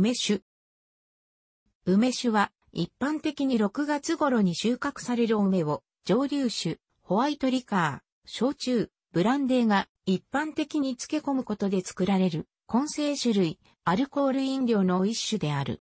梅酒。梅酒は、一般的に6月頃に収穫される梅を、蒸留酒、ホワイトリカー、焼酎、ブランデーが一般的に漬け込むことで作られる混成種類、アルコール飲料の一種である。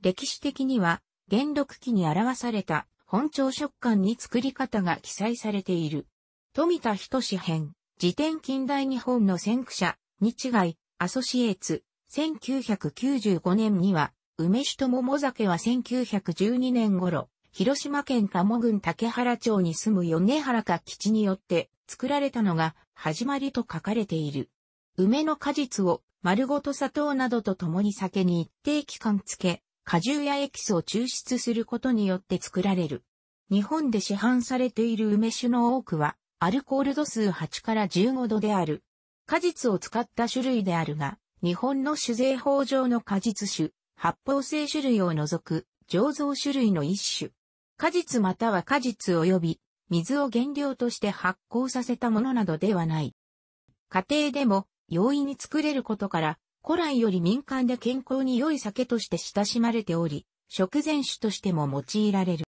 歴史的には、元禄期に表された本朝食感に作り方が記載されている。富田人志編、辞典近代日本の先駆者、日外、アソシエーツ、1995年には、梅酒と桃酒は1912年頃、広島県鴨郡竹原町に住む米原か吉によって作られたのが始まりと書かれている。梅の果実を丸ごと砂糖などと共に酒に一定期間つけ、果汁やエキスを抽出することによって作られる。日本で市販されている梅酒の多くは、アルコール度数8から15度である。果実を使った種類であるが、日本の酒税法上の果実酒、発泡性種類を除く醸造種類の一種。果実または果実及び水を原料として発酵させたものなどではない。家庭でも容易に作れることから、古来より民間で健康に良い酒として親しまれており、食前酒としても用いられる。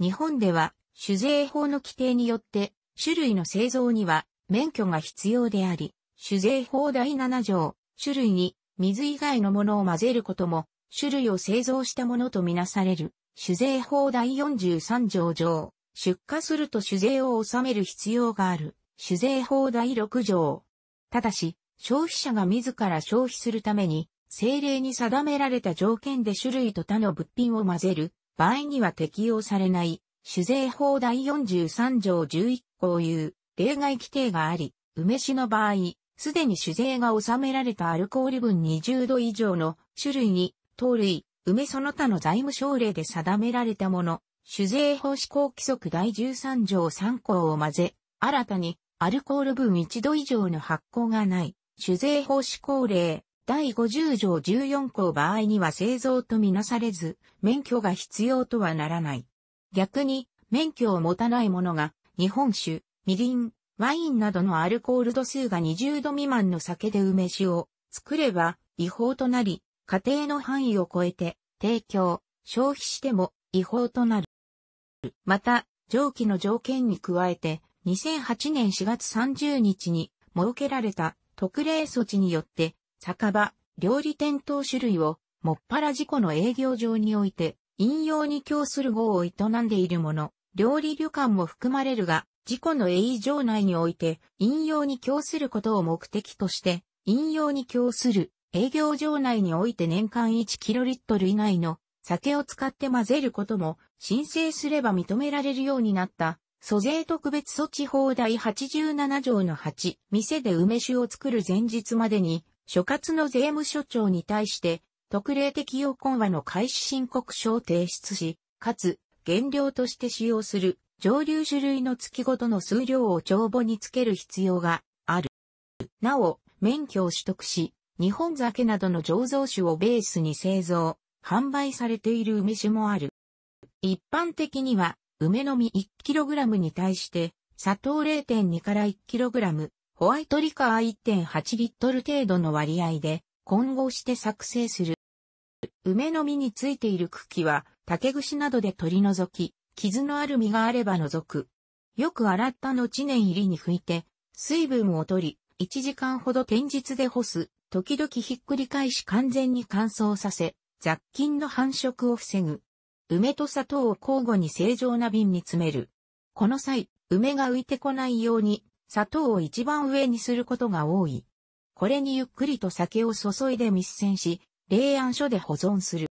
日本では、酒税法の規定によって、種類の製造には免許が必要であり、酒税法第7条、種類に水以外のものを混ぜることも、種類を製造したものとみなされる、酒税法第43条上、出荷すると酒税を納める必要がある、酒税法第6条。ただし、消費者が自ら消費するために、政令に定められた条件で種類と他の物品を混ぜる場合には適用されない、酒税法第43条11項いう例外規定があり、梅酒の場合、すでに酒税が納められたアルコール分20度以上の種類に、糖類、梅その他の財務省令で定められたもの、酒税法施行規則第13条3項を混ぜ、新たにアルコール分1度以上の発行がない、酒税法施行令第50条14項場合には製造とみなされず、免許が必要とはならない。逆に、免許を持たない者が、日本酒、みりん、ワインなどのアルコール度数が20度未満の酒で梅酒を作れば違法となり、家庭の範囲を超えて提供、消費しても違法となる。また、上記の条件に加えて、2008年4月30日に設けられた特例措置によって、酒場、料理店等種類を、もっぱら事故の営業上において、引用に供する号を営んでいるもの、料理旅館も含まれるが、自己の栄業内において、引用に供することを目的として、引用に供する営業場内において年間1トル以内の酒を使って混ぜることも申請すれば認められるようになった。租税特別措置法第87条の8、店で梅酒を作る前日までに、所轄の税務署長に対して、特例適用根和の開始申告書を提出し、かつ、原料として使用する蒸留種類の月ごとの数量を帳簿につける必要がある。なお、免許を取得し、日本酒などの醸造酒をベースに製造、販売されている梅酒もある。一般的には、梅の実 1kg に対して、砂糖0.2から 1kg、ホワイトリカー1.8リットル程度の割合で混合して作成する。梅の実についている茎は竹串などで取り除き、傷のある実があれば除く。よく洗った後念入りに拭いて、水分を取り、1時間ほど天日で干す、時々ひっくり返し完全に乾燥させ、雑菌の繁殖を防ぐ。梅と砂糖を交互に正常な瓶に詰める。この際、梅が浮いてこないように、砂糖を一番上にすることが多い。これにゆっくりと酒を注いで密栓し、冷暗所で保存する。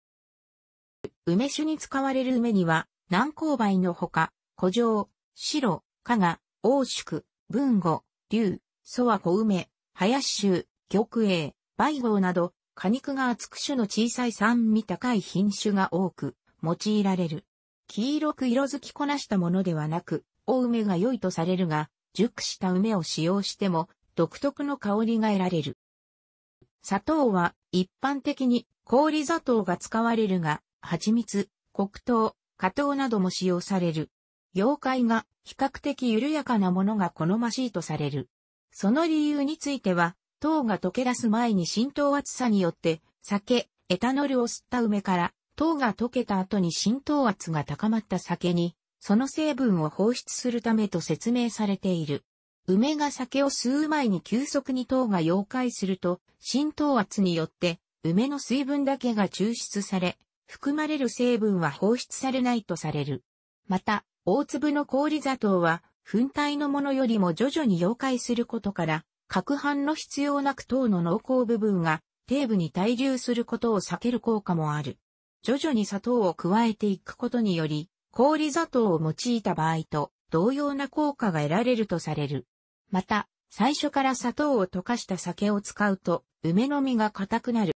梅酒に使われる梅には、南高梅のほか、古城、白、加賀、大宿、文語、竜、蘇和小梅、林州、玉栄、梅郷など、果肉が厚く種の小さい酸味高い品種が多く用いられる。黄色く色づきこなしたものではなく、大梅が良いとされるが、熟した梅を使用しても独特の香りが得られる。砂糖は一般的に氷砂糖が使われるが、蜂蜜、黒糖、加糖なども使用される。妖怪が比較的緩やかなものが好ましいとされる。その理由については、糖が溶け出す前に浸透厚さによって、酒、エタノールを吸った梅から、糖が溶けた後に浸透圧が高まった酒に、その成分を放出するためと説明されている。梅が酒を吸う前に急速に糖が溶解すると、浸透圧によって、梅の水分だけが抽出され、含まれる成分は放出されないとされる。また、大粒の氷砂糖は、粉体のものよりも徐々に溶解することから、攪拌の必要なく糖の濃厚部分が、底部に滞留することを避ける効果もある。徐々に砂糖を加えていくことにより、氷砂糖を用いた場合と同様な効果が得られるとされる。また、最初から砂糖を溶かした酒を使うと、梅の実が硬くなる。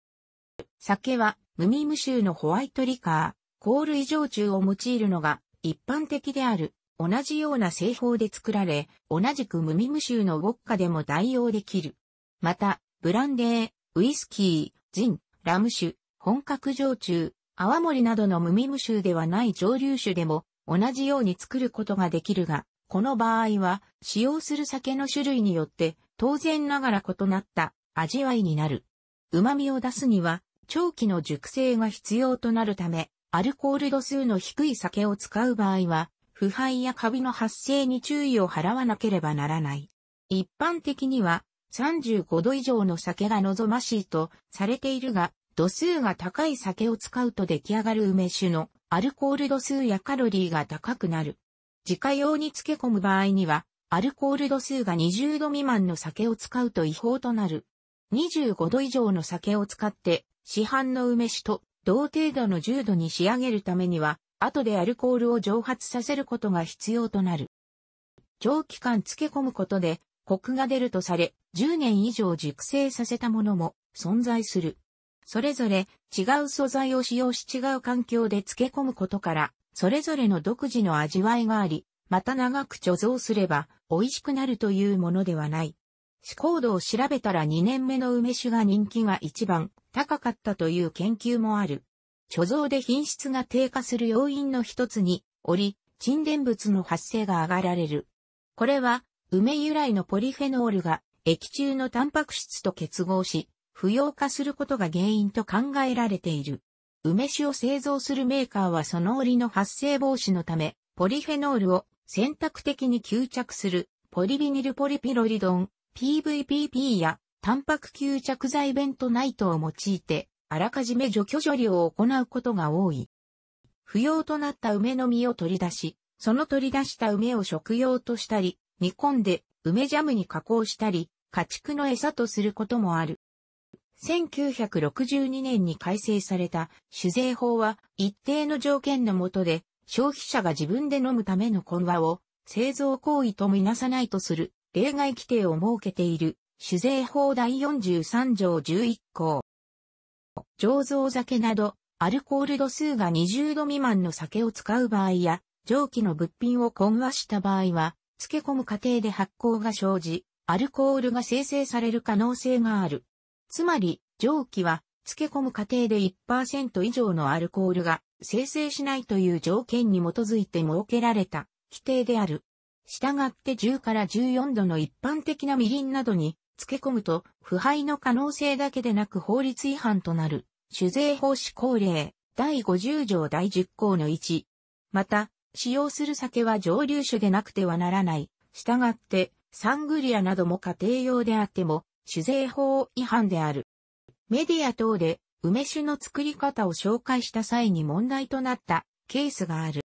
酒は無味無臭のホワイトリカー、香類焼酎を用いるのが一般的である。同じような製法で作られ、同じく無味無臭のウォッカでも代用できる。また、ブランデー、ウイスキー、ジン、ラム酒、本格焼酎、泡盛などの無味無臭ではない蒸留酒でも同じように作ることができるが、この場合は使用する酒の種類によって当然ながら異なった味わいになる。旨味を出すには長期の熟成が必要となるため、アルコール度数の低い酒を使う場合は、腐敗やカビの発生に注意を払わなければならない。一般的には、35度以上の酒が望ましいとされているが、度数が高い酒を使うと出来上がる梅酒のアルコール度数やカロリーが高くなる。自家用に漬け込む場合には、アルコール度数が20度未満の酒を使うと違法となる。25度以上の酒を使って市販の梅酒と同程度の重度に仕上げるためには、後でアルコールを蒸発させることが必要となる。長期間漬け込むことで、コクが出るとされ、10年以上熟成させたものも存在する。それぞれ違う素材を使用し違う環境で漬け込むことから、それぞれの独自の味わいがあり、また長く貯蔵すれば美味しくなるというものではない。思行度を調べたら2年目の梅酒が人気が一番高かったという研究もある。貯蔵で品質が低下する要因の一つに、折、沈殿物の発生が挙がられる。これは、梅由来のポリフェノールが液中のタンパク質と結合し、不要化することが原因と考えられている。梅酒を製造するメーカーはその折の発生防止のため、ポリフェノールを選択的に吸着するポリビニルポリピロリドン PVPP やタンパク吸着剤ベントナイトを用いて、あらかじめ除去処理を行うことが多い。不要となった梅の実を取り出し、その取り出した梅を食用としたり、煮込んで梅ジャムに加工したり、家畜の餌とすることもある。1962年に改正された酒税法は一定の条件の下で消費者が自分で飲むための混和を製造行為とみなさないとする例外規定を設けている、酒税法第43条11項。醸造酒など、アルコール度数が20度未満の酒を使う場合や、蒸気の物品を混和した場合は、漬け込む過程で発酵が生じ、アルコールが生成される可能性がある。つまり、蒸気は、漬け込む過程で1%以上のアルコールが生成しないという条件に基づいて設けられた規定である。従って10から14度の一般的なみりんなどに漬け込むと、腐敗の可能性だけでなく法律違反となる、酒税法施行令、第50条第10項の1。また、使用する酒は蒸留酒でなくてはならない。従って、サングリアなども家庭用であっても、酒税法違反である。メディア等で、梅酒の作り方を紹介した際に問題となったケースがある。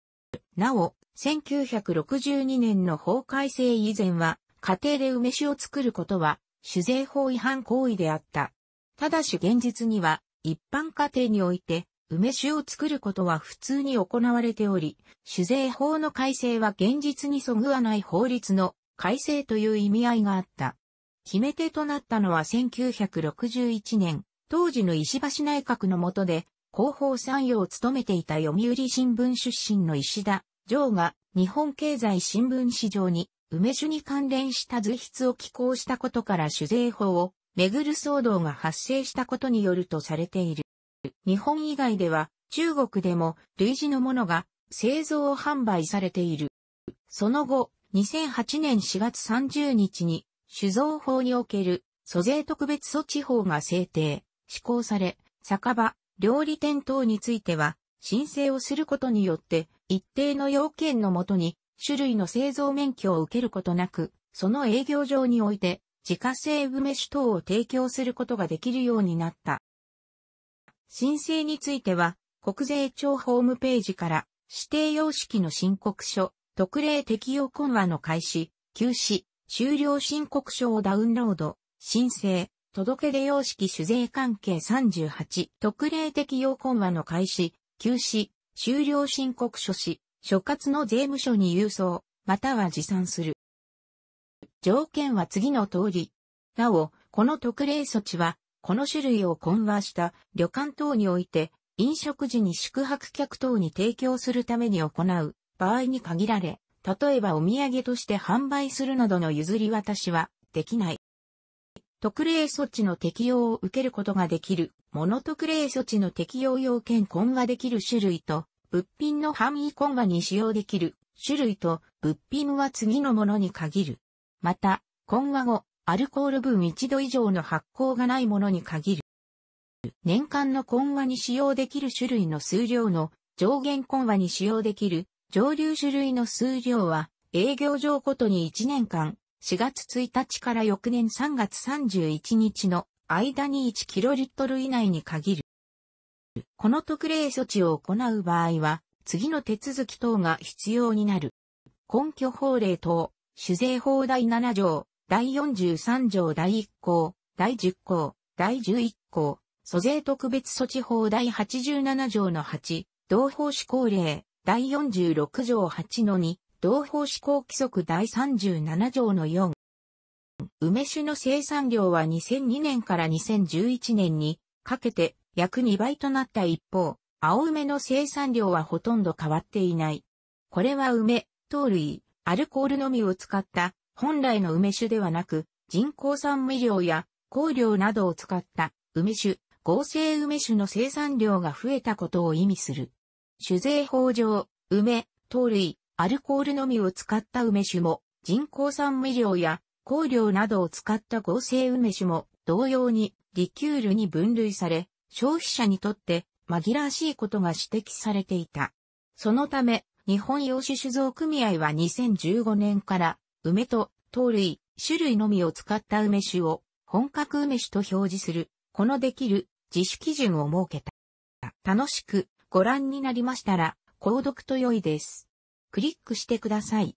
なお、1962年の法改正以前は、家庭で梅酒を作ることは、酒税法違反行為であった。ただし現実には、一般家庭において、梅酒を作ることは普通に行われており、酒税法の改正は現実にそぐわない法律の改正という意味合いがあった。決め手となったのは1961年、当時の石橋内閣の下で、広報参与を務めていた読売新聞出身の石田ジョーが日本経済新聞市場に梅酒に関連した図筆を寄稿したことから酒税法をめぐる騒動が発生したことによるとされている。日本以外では中国でも類似のものが製造を販売されている。その後、2008年4月30日に酒造法における租税特別措置法が制定、施行され、酒場、料理店等については申請をすることによって一定の要件のもとに、種類の製造免許を受けることなく、その営業上において、自家製梅酒等を提供することができるようになった。申請については、国税庁ホームページから、指定様式の申告書、特例適用困話の開始、休止、終了申告書をダウンロード、申請、届出様式主税関係38、特例適用困話の開始、休止、終了申告書し、所轄の税務署に郵送、または持参する。条件は次の通り。なお、この特例措置は、この種類を混和した旅館等において、飲食時に宿泊客等に提供するために行う場合に限られ、例えばお土産として販売するなどの譲り渡しはできない。特例措置の適用を受けることができる、モノ特例措置の適用要件根ができる種類と、物品の範囲根がに使用できる種類と、物品は次のものに限る。また、根が後、アルコール分1度以上の発酵がないものに限る。年間の根和に使用できる種類の数量の上限根和に使用できる上流種類の数量は営業上ごとに1年間4月1日から翌年3月31日の間に1トル以内に限る。この特例措置を行う場合は、次の手続き等が必要になる。根拠法令等、酒税法第7条、第43条第1項、第10項、第11項、租税特別措置法第87条の8、同法施行令、第46条8の2、同法施行規則第37条の4。梅酒の生産量は2002年から2011年にかけて約2倍となった一方、青梅の生産量はほとんど変わっていない。これは梅、糖類、アルコールのみを使った本来の梅酒ではなく人工酸味料や香料などを使った梅酒、合成梅酒の生産量が増えたことを意味する。酒税法上、梅、糖類、アルコールのみを使った梅酒も、人工酸味料や香料などを使った合成梅酒も同様にリキュールに分類され、消費者にとって紛らわしいことが指摘されていた。そのため、日本洋酒酒造組合は2015年から、梅と糖類、種類のみを使った梅酒を本格梅酒と表示する、このできる自主基準を設けた。楽しくご覧になりましたら、購読と良いです。クリックしてください。